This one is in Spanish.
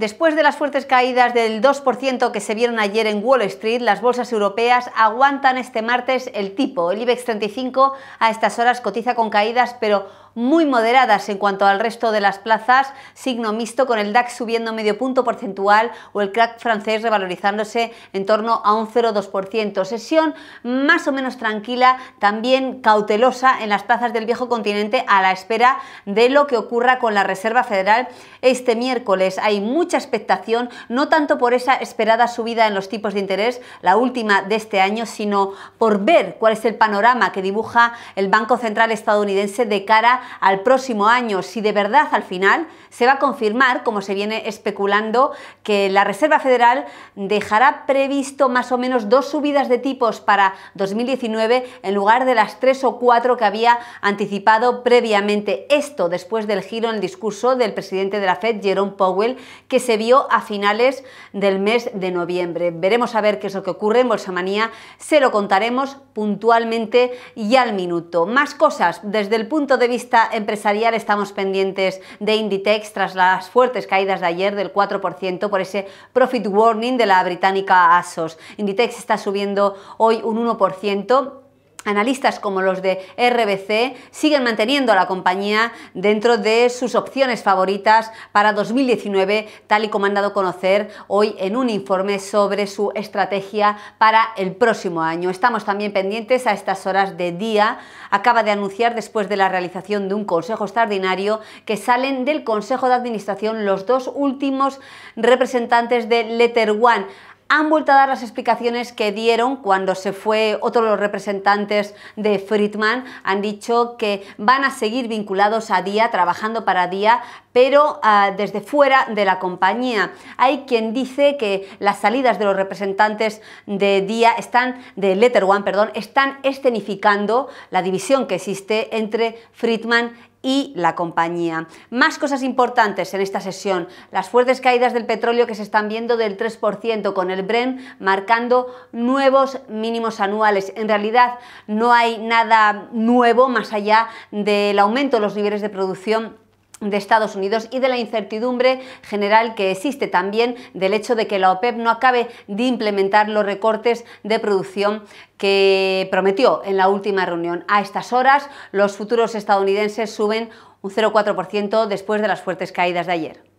Después de las fuertes caídas del 2% que se vieron ayer en Wall Street, las bolsas europeas aguantan este martes el tipo. El IBEX 35 a estas horas cotiza con caídas, pero muy moderadas en cuanto al resto de las plazas, signo mixto con el DAX subiendo medio punto porcentual o el crack francés revalorizándose en torno a un 0,2%. Sesión más o menos tranquila, también cautelosa en las plazas del viejo continente a la espera de lo que ocurra con la Reserva Federal este miércoles. Hay mucha expectación, no tanto por esa esperada subida en los tipos de interés, la última de este año, sino por ver cuál es el panorama que dibuja el Banco Central estadounidense de cara al próximo año, si de verdad al final se va a confirmar, como se viene especulando, que la Reserva Federal dejará previsto más o menos dos subidas de tipos para 2019 en lugar de las tres o cuatro que había anticipado previamente. Esto después del giro en el discurso del presidente de la Fed, Jerome Powell, que se vio a finales del mes de noviembre. Veremos a ver qué es lo que ocurre en Bolsa Manía, se lo contaremos puntualmente y al minuto. Más cosas desde el punto de vista empresarial estamos pendientes de Inditex tras las fuertes caídas de ayer del 4% por ese profit warning de la británica ASOS. Inditex está subiendo hoy un 1%, Analistas como los de RBC siguen manteniendo a la compañía dentro de sus opciones favoritas para 2019, tal y como han dado a conocer hoy en un informe sobre su estrategia para el próximo año. Estamos también pendientes a estas horas de día. Acaba de anunciar, después de la realización de un consejo extraordinario, que salen del Consejo de Administración los dos últimos representantes de Letter One han vuelto a dar las explicaciones que dieron cuando se fue otro de los representantes de Friedman. Han dicho que van a seguir vinculados a Día, trabajando para Día, pero ah, desde fuera de la compañía. Hay quien dice que las salidas de los representantes de Día están, de Letter One, perdón, están escenificando la división que existe entre Friedman y la compañía. Más cosas importantes en esta sesión. Las fuertes caídas del petróleo que se están viendo del 3% con el Bren marcando nuevos mínimos anuales. En realidad no hay nada nuevo más allá del aumento de los niveles de producción de Estados Unidos y de la incertidumbre general que existe también del hecho de que la OPEP no acabe de implementar los recortes de producción que prometió en la última reunión. A estas horas los futuros estadounidenses suben un 0,4% después de las fuertes caídas de ayer.